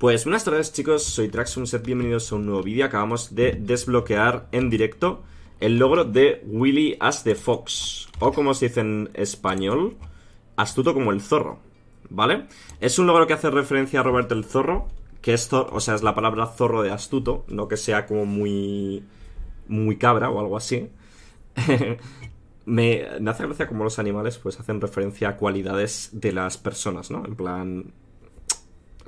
Pues buenas tardes chicos, soy Traxxum, sed bienvenidos a un nuevo vídeo. Acabamos de desbloquear en directo el logro de Willy as the Fox, o como se dice en español, astuto como el zorro, ¿vale? Es un logro que hace referencia a Roberto el Zorro, que es o sea, es la palabra zorro de astuto, no que sea como muy muy cabra o algo así. me, me hace gracia como los animales pues hacen referencia a cualidades de las personas, ¿no? En plan,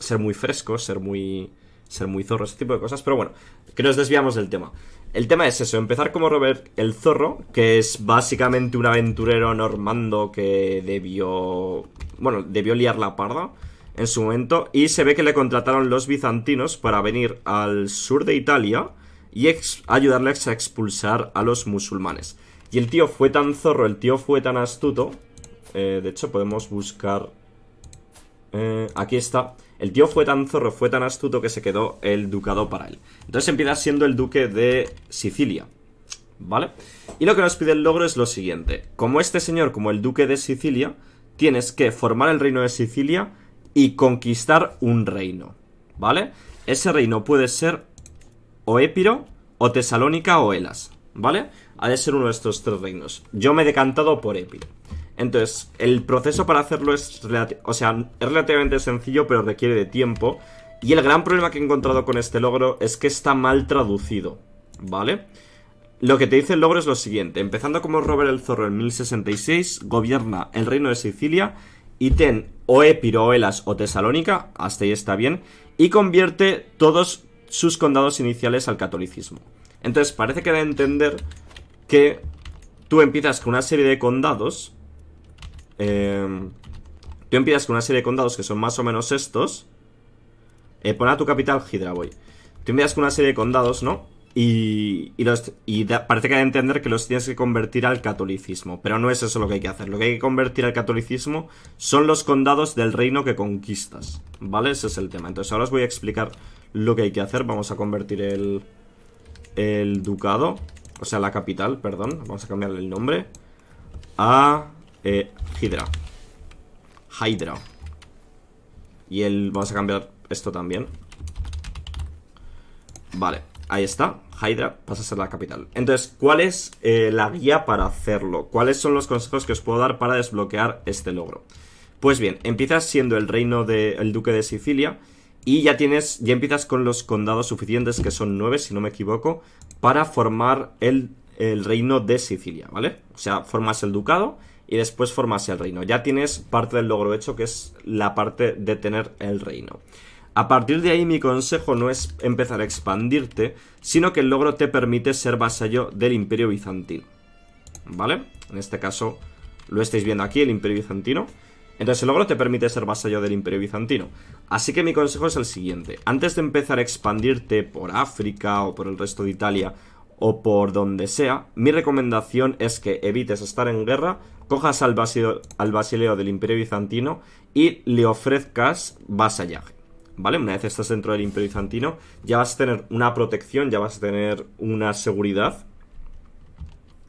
ser muy fresco, ser muy, ser muy zorro ese tipo de cosas. Pero bueno, que nos desviamos del tema. El tema es eso, empezar como Robert el Zorro, que es básicamente un aventurero normando que debió, bueno, debió liar la parda en su momento, y se ve que le contrataron los bizantinos para venir al sur de Italia y ayudarles a expulsar a los musulmanes. Y el tío fue tan zorro, el tío fue tan astuto, eh, de hecho podemos buscar... Eh, aquí está. El tío fue tan zorro, fue tan astuto que se quedó el ducado para él. Entonces empieza siendo el duque de Sicilia. ¿Vale? Y lo que nos pide el logro es lo siguiente. Como este señor, como el duque de Sicilia, tienes que formar el reino de Sicilia y conquistar un reino. ¿Vale? Ese reino puede ser o Épiro, o Tesalónica o Elas. ¿Vale? Ha de ser uno de estos tres reinos. Yo me he decantado por Épiro. Entonces, el proceso para hacerlo es, o sea, es relativamente sencillo, pero requiere de tiempo. Y el gran problema que he encontrado con este logro es que está mal traducido, ¿vale? Lo que te dice el logro es lo siguiente, empezando como Robert el Zorro en 1066, gobierna el reino de Sicilia y ten o Epiro, o o Tesalónica, hasta ahí está bien, y convierte todos sus condados iniciales al catolicismo. Entonces parece que da a entender que tú empiezas con una serie de condados Em, tú empiezas con una serie de condados que son más o menos estos. Eh, pon a tu capital Hydra, Tú empiezas con una serie de condados, ¿no? Y, parece que hay que entender que los tienes que convertir al catolicismo. Pero no es eso lo que hay que hacer. Lo que hay que convertir al catolicismo son los condados del reino que conquistas. ¿Vale? Ese es el tema. Entonces ahora os voy a explicar lo que hay que hacer. Vamos a convertir el, el ducado. O sea, la capital, perdón. Vamos a cambiarle el nombre. A eh, Hydra Hydra Y él. Vamos a cambiar esto también Vale, ahí está Hydra pasa a ser la capital Entonces, ¿cuál es eh, la guía para hacerlo? ¿Cuáles son los consejos que os puedo dar para desbloquear este logro? Pues bien, empiezas siendo el reino del duque de Sicilia y ya tienes, ya empiezas con los condados suficientes, que son nueve, si no me equivoco, para formar el, el reino de Sicilia, ¿vale? O sea, formas el ducado y después formase el reino. Ya tienes parte del logro hecho, que es la parte de tener el reino. A partir de ahí mi consejo no es empezar a expandirte, sino que el logro te permite ser vasallo del imperio bizantino. ¿Vale? En este caso lo estáis viendo aquí, el imperio bizantino. Entonces el logro te permite ser vasallo del imperio bizantino. Así que mi consejo es el siguiente. Antes de empezar a expandirte por África o por el resto de Italia o por donde sea, mi recomendación es que evites estar en guerra cojas al, basileo, al basileo del Imperio Bizantino y le ofrezcas vasallaje. ¿Vale? Una vez estás dentro del Imperio Bizantino, ya vas a tener una protección, ya vas a tener una seguridad.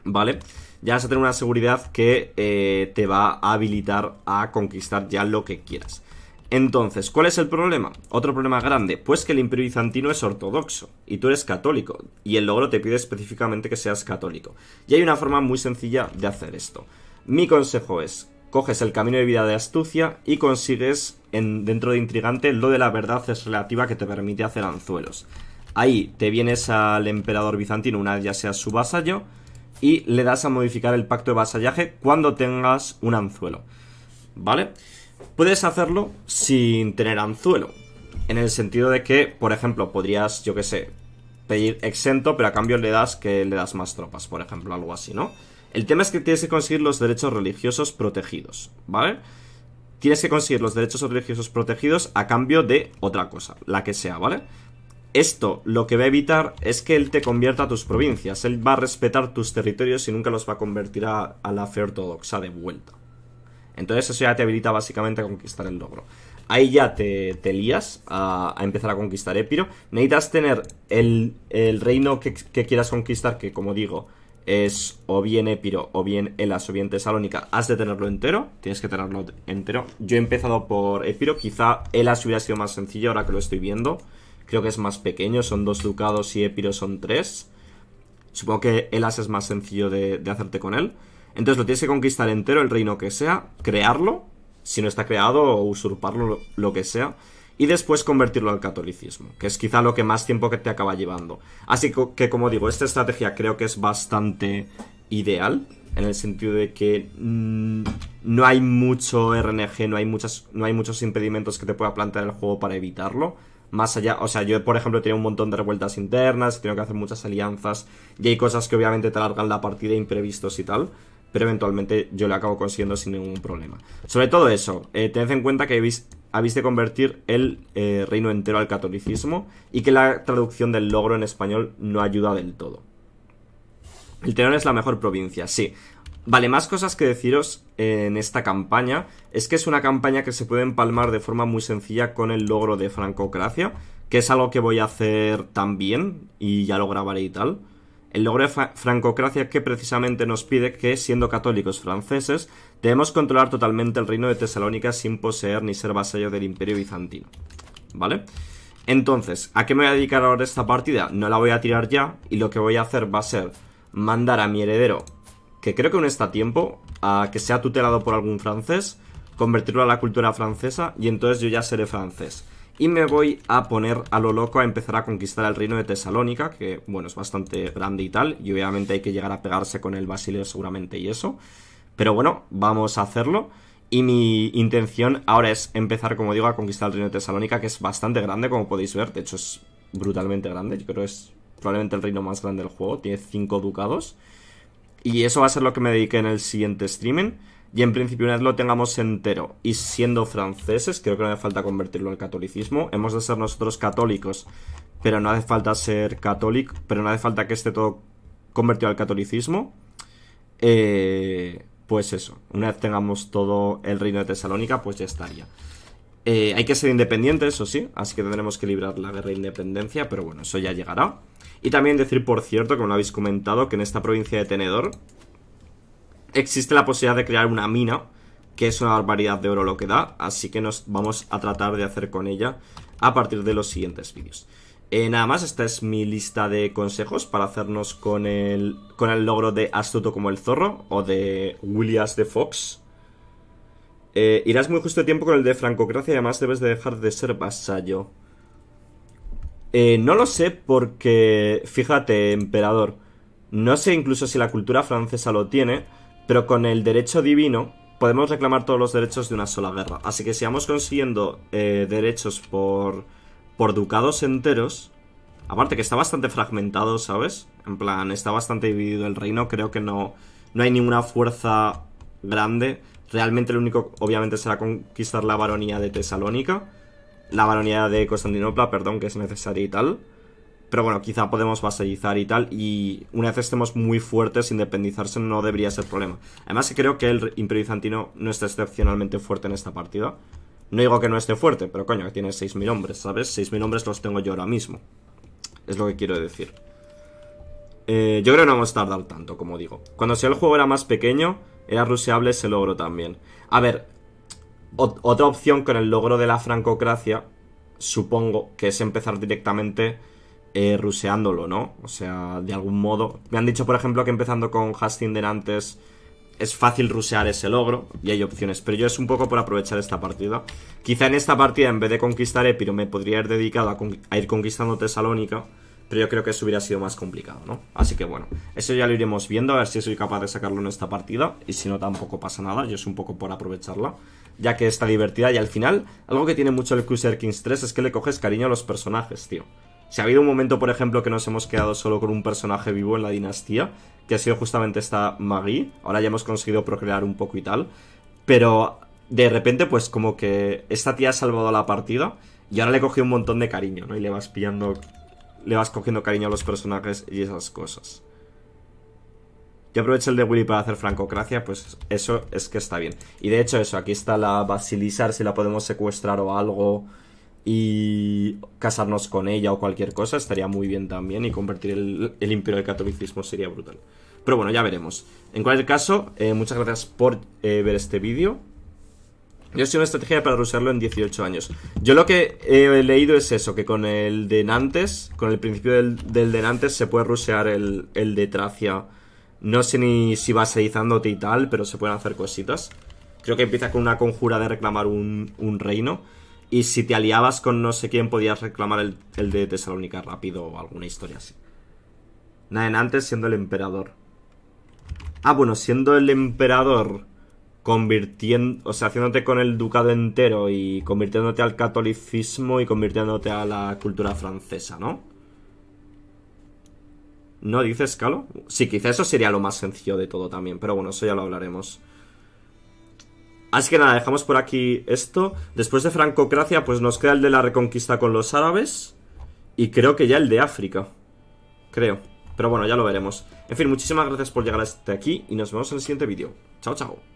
¿Vale? Ya vas a tener una seguridad que eh, te va a habilitar a conquistar ya lo que quieras. Entonces, ¿cuál es el problema? Otro problema grande, pues que el imperio bizantino es ortodoxo y tú eres católico y el logro te pide específicamente que seas católico. Y hay una forma muy sencilla de hacer esto. Mi consejo es, coges el camino de vida de astucia y consigues, en, dentro de intrigante, lo de la verdad es relativa que te permite hacer anzuelos. Ahí te vienes al emperador bizantino una vez ya seas su vasallo y le das a modificar el pacto de vasallaje cuando tengas un anzuelo. ¿Vale? Puedes hacerlo sin tener anzuelo. En el sentido de que, por ejemplo, podrías, yo que sé, pedir exento, pero a cambio le das que le das más tropas, por ejemplo, algo así, ¿no? El tema es que tienes que conseguir los derechos religiosos protegidos, ¿vale? Tienes que conseguir los derechos religiosos protegidos a cambio de otra cosa, la que sea, ¿vale? Esto lo que va a evitar es que él te convierta a tus provincias. Él va a respetar tus territorios y nunca los va a convertir a, la fe ortodoxa de vuelta. Entonces eso ya te habilita básicamente a conquistar el logro. Ahí ya te, lías a, empezar a conquistar Epiro. Necesitas tener el, el reino que quieras conquistar, que como digo, es o bien Epiro o bien Elas o bien Tesalónica, has de tenerlo entero, tienes que tenerlo entero. Yo he empezado por Epiro, quizá Elas hubiera sido más sencillo ahora que lo estoy viendo. Creo que es más pequeño, son dos ducados y Epiro son tres. Supongo que Elas es más sencillo de, hacerte con él. Entonces lo tienes que conquistar entero, el reino que sea, crearlo, si no está creado, o usurparlo, lo que sea y después convertirlo al catolicismo, que es quizá lo que más tiempo que te acaba llevando. Así que, como digo, esta estrategia creo que es bastante ideal, en el sentido de que mm, no hay mucho RNG, no hay, muchas, no hay muchos impedimentos que te pueda plantear el juego para evitarlo. Más allá, o sea, yo por ejemplo he un montón de revueltas internas, Tengo que hacer muchas alianzas, y hay cosas que obviamente te alargan la partida, imprevistos y tal pero eventualmente yo lo acabo consiguiendo sin ningún problema. Sobre todo eso, eh, tened en cuenta que visto habéis de convertir el eh, reino entero al catolicismo y que la traducción del logro en español no ayuda del todo. El Tenor es la mejor provincia, sí. Vale, más cosas que deciros eh, en esta campaña es que es una campaña que se puede empalmar de forma muy sencilla con el logro de Francocracia, que es algo que voy a hacer también y ya lo grabaré y tal el logro de francocracia que precisamente nos pide que, siendo católicos franceses, debemos controlar totalmente el reino de Tesalónica sin poseer ni ser vasallo del imperio bizantino. ¿Vale? Entonces, ¿a qué me voy a dedicar ahora esta partida? No la voy a tirar ya y lo que voy a hacer va a ser mandar a mi heredero, que creo que aún está a tiempo, a que sea tutelado por algún francés, convertirlo a la cultura francesa y entonces yo ya seré francés y me voy a poner a lo loco a empezar a conquistar el reino de Tesalónica, que bueno, es bastante grande y tal, y obviamente hay que llegar a pegarse con el Basileo seguramente y eso, pero bueno, vamos a hacerlo. Y mi intención ahora es empezar, como digo, a conquistar el reino de Tesalónica, que es bastante grande, como podéis ver. De hecho, es brutalmente grande. Yo creo que es probablemente el reino más grande del juego. Tiene 5 ducados. Y eso va a ser lo que me dedique en el siguiente streaming. Y en principio, una vez lo tengamos entero y siendo franceses, creo que no hace falta convertirlo al catolicismo. Hemos de ser nosotros católicos, pero no hace falta ser católico, pero no hace falta que esté todo convertido al catolicismo. Eh, pues eso, una vez tengamos todo el reino de Tesalónica, pues ya estaría. Eh, hay que ser independientes, eso sí, así que tendremos que librar la guerra de independencia, pero bueno, eso ya llegará. Y también decir, por cierto, como lo habéis comentado, que en esta provincia de Tenedor, existe la posibilidad de crear una mina, que es una barbaridad de oro lo que da, así que nos vamos a tratar de hacer con ella a partir de los siguientes vídeos. Eh, nada más, esta es mi lista de consejos para hacernos con el, con el logro de Astuto como el Zorro o de Williams de Fox. Eh, irás muy justo de tiempo con el de Francocracia y además debes de dejar de ser vasallo. Eh, no lo sé porque, fíjate, emperador, no sé incluso si la cultura francesa lo tiene, pero con el derecho divino podemos reclamar todos los derechos de una sola guerra. Así que si vamos consiguiendo eh, derechos por, por ducados enteros, aparte que está bastante fragmentado, ¿sabes? En plan, está bastante dividido el reino, creo que no, no hay ninguna fuerza grande. Realmente lo único, obviamente, será conquistar la baronía de Tesalónica, la baronía de Constantinopla, perdón, que es necesaria y tal. Pero bueno, quizá podemos basalizar y tal. Y una vez estemos muy fuertes, independizarse no debería ser problema. Además, creo que el Imperio Bizantino no está excepcionalmente fuerte en esta partida. No digo que no esté fuerte, pero coño, que tiene 6.000 hombres, ¿sabes? 6.000 hombres los tengo yo ahora mismo. Es lo que quiero decir. Eh, yo creo que no a tardar tanto, como digo. Cuando sea el juego era más pequeño, era ruseable ese logro también. A ver, otra opción con el logro de la francocracia, supongo, que es empezar directamente eh, ruseándolo, ¿no? O sea, de algún modo. Me han dicho, por ejemplo, que empezando con Hastinder antes es fácil rusear ese logro y hay opciones, pero yo es un poco por aprovechar esta partida. Quizá en esta partida, en vez de conquistar Epiro, me podría haber dedicado a, ir conquistando Tesalónica pero yo creo que eso hubiera sido más complicado, ¿no? Así que bueno, eso ya lo iremos viendo, a ver si soy capaz de sacarlo en esta partida, y si no tampoco pasa nada, yo es un poco por aprovecharla, ya que está divertida y al final, algo que tiene mucho el Cruiser Kings 3 es que le coges cariño a los personajes, tío. Si ha habido un momento, por ejemplo, que nos hemos quedado solo con un personaje vivo en la dinastía, que ha sido justamente esta Marie, ahora ya hemos conseguido procrear un poco y tal, pero de repente, pues como que esta tía ha salvado la partida y ahora le cogí un montón de cariño, ¿no? Y le vas pillando, le vas cogiendo cariño a los personajes y esas cosas. Yo aprovecho el de Willy para hacer francocracia, pues eso es que está bien. Y de hecho eso, aquí está la Basilizar, si la podemos secuestrar o algo y casarnos con ella o cualquier cosa estaría muy bien también y convertir el, imperio del catolicismo sería brutal. Pero bueno, ya veremos. En cualquier caso, eh, muchas gracias por eh, ver este vídeo. Yo soy una estrategia para rusearlo en 18 años. Yo lo que eh, he leído es eso, que con el de Nantes, con el principio del, de Nantes se puede rusear el, de Tracia. No sé ni si vas edizándote y tal, pero se pueden hacer cositas. Creo que empieza con una conjura de reclamar un, un reino. Y si te aliabas con no sé quién, podías reclamar el, de Tesalónica rápido o alguna historia así. Nada, antes siendo el emperador. Ah, bueno, siendo el emperador, convirtiendo, o sea, haciéndote con el ducado entero y convirtiéndote al catolicismo y convirtiéndote a la cultura francesa, ¿no? ¿No dices, Calo? Sí, quizá eso sería lo más sencillo de todo también, pero bueno, eso ya lo hablaremos. Así que nada, dejamos por aquí esto. Después de Francocracia, pues nos queda el de la reconquista con los árabes. Y creo que ya el de África. Creo. Pero bueno, ya lo veremos. En fin, muchísimas gracias por llegar hasta aquí y nos vemos en el siguiente vídeo. Chao, chao.